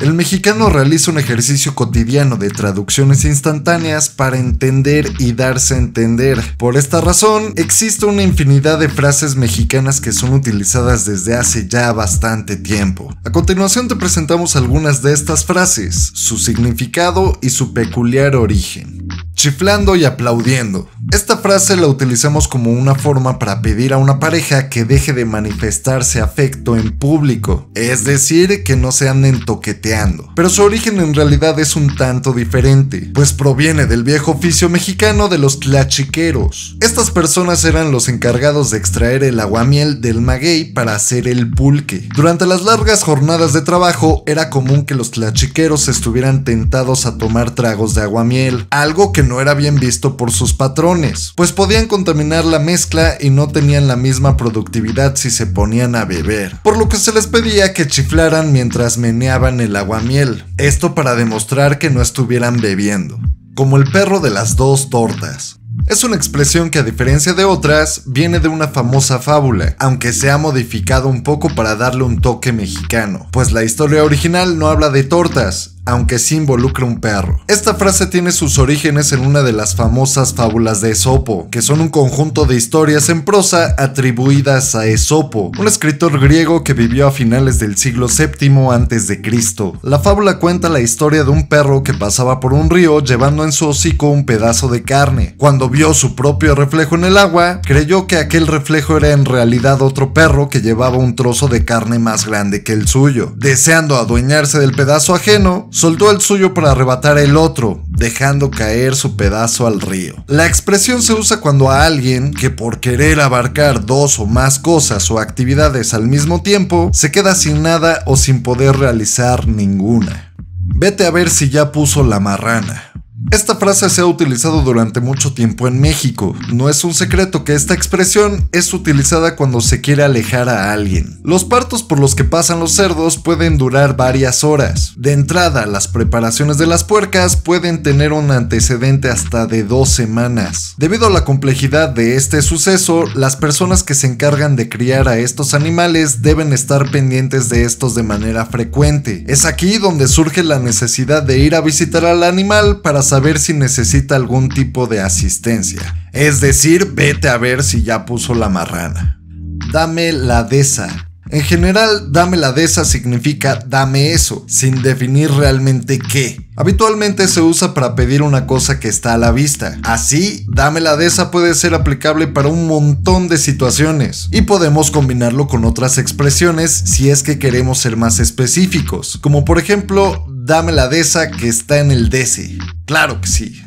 El mexicano realiza un ejercicio cotidiano de traducciones instantáneas para entender y darse a entender. Por esta razón, existe una infinidad de frases mexicanas que son utilizadas desde hace ya bastante tiempo. A continuación te presentamos algunas de estas frases, su significado y su peculiar origen. Chiflando y aplaudiendo. Esta frase la utilizamos como una forma para pedir a una pareja que deje de manifestarse afecto en público, es decir, que no se anden toqueteando. Pero su origen en realidad es un tanto diferente, pues proviene del viejo oficio mexicano de los tlachiqueros. Estas personas eran los encargados de extraer el aguamiel del maguey para hacer el pulque. Durante las largas jornadas de trabajo era común que los tlachiqueros estuvieran tentados a tomar tragos de aguamiel, algo que no era bien visto por sus patrones pues podían contaminar la mezcla y no tenían la misma productividad si se ponían a beber, por lo que se les pedía que chiflaran mientras meneaban el aguamiel, esto para demostrar que no estuvieran bebiendo, como el perro de las dos tortas. Es una expresión que a diferencia de otras, viene de una famosa fábula, aunque se ha modificado un poco para darle un toque mexicano, pues la historia original no habla de tortas, aunque sí involucra un perro. Esta frase tiene sus orígenes en una de las famosas fábulas de Esopo, que son un conjunto de historias en prosa atribuidas a Esopo, un escritor griego que vivió a finales del siglo VII antes de Cristo. La fábula cuenta la historia de un perro que pasaba por un río llevando en su hocico un pedazo de carne. Cuando vio su propio reflejo en el agua, creyó que aquel reflejo era en realidad otro perro que llevaba un trozo de carne más grande que el suyo. Deseando adueñarse del pedazo ajeno, soltó el suyo para arrebatar el otro, dejando caer su pedazo al río. La expresión se usa cuando a alguien que por querer abarcar dos o más cosas o actividades al mismo tiempo, se queda sin nada o sin poder realizar ninguna. Vete a ver si ya puso la marrana. Esta frase se ha utilizado durante mucho tiempo en México. No es un secreto que esta expresión es utilizada cuando se quiere alejar a alguien. Los partos por los que pasan los cerdos pueden durar varias horas. De entrada, las preparaciones de las puercas pueden tener un antecedente hasta de dos semanas. Debido a la complejidad de este suceso, las personas que se encargan de criar a estos animales deben estar pendientes de estos de manera frecuente. Es aquí donde surge la necesidad de ir a visitar al animal para saber ver si necesita algún tipo de asistencia. Es decir, vete a ver si ya puso la marrana. Dame la desa. En general, dame la desa significa dame eso, sin definir realmente qué. Habitualmente se usa para pedir una cosa que está a la vista. Así, dame la desa puede ser aplicable para un montón de situaciones y podemos combinarlo con otras expresiones si es que queremos ser más específicos, como por ejemplo, dame la de esa que está en el DC. Claro que sí.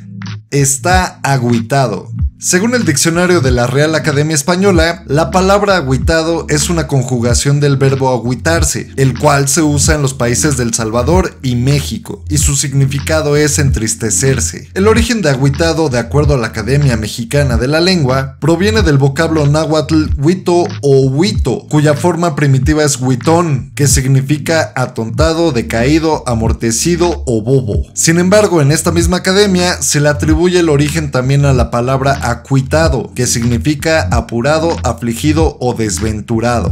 Está aguitado. Según el diccionario de la Real Academia Española, la palabra agüitado es una conjugación del verbo agüitarse, el cual se usa en los países del Salvador y México, y su significado es entristecerse. El origen de agüitado, de acuerdo a la Academia Mexicana de la Lengua, proviene del vocablo náhuatl huito o huito, cuya forma primitiva es huitón, que significa atontado, decaído, amortecido o bobo. Sin embargo, en esta misma academia se le atribuye el origen también a la palabra acuitado, que significa apurado, afligido o desventurado.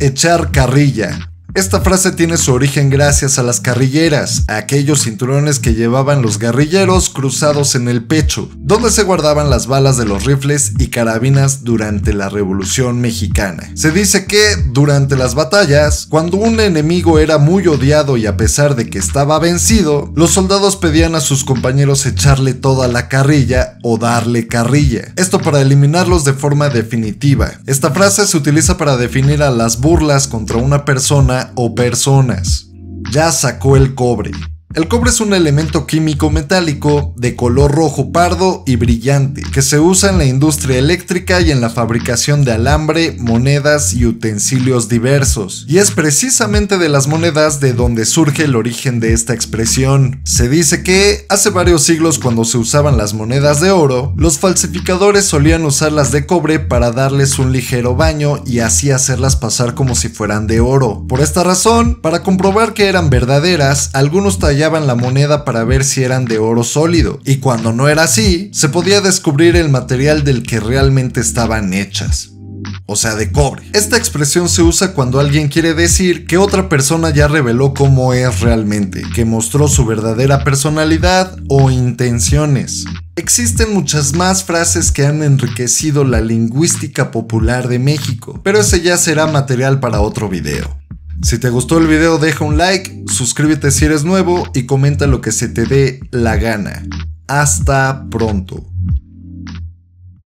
Echar carrilla, esta frase tiene su origen gracias a las carrilleras, aquellos cinturones que llevaban los guerrilleros cruzados en el pecho, donde se guardaban las balas de los rifles y carabinas durante la Revolución Mexicana. Se dice que, durante las batallas, cuando un enemigo era muy odiado y a pesar de que estaba vencido, los soldados pedían a sus compañeros echarle toda la carrilla o darle carrilla, esto para eliminarlos de forma definitiva. Esta frase se utiliza para definir a las burlas contra una persona o personas. Ya sacó el cobre. El cobre es un elemento químico metálico de color rojo pardo y brillante que se usa en la industria eléctrica y en la fabricación de alambre, monedas y utensilios diversos. Y es precisamente de las monedas de donde surge el origen de esta expresión. Se dice que hace varios siglos cuando se usaban las monedas de oro, los falsificadores solían usarlas de cobre para darles un ligero baño y así hacerlas pasar como si fueran de oro. Por esta razón, para comprobar que eran verdaderas, algunos tallaron la moneda para ver si eran de oro sólido, y cuando no era así, se podía descubrir el material del que realmente estaban hechas o sea de cobre. Esta expresión se usa cuando alguien quiere decir que otra persona ya reveló cómo es realmente, que mostró su verdadera personalidad o intenciones. Existen muchas más frases que han enriquecido la lingüística popular de México, pero ese ya será material para otro video. Si te gustó el video deja un like suscríbete si eres nuevo y comenta lo que se te dé la gana. Hasta pronto.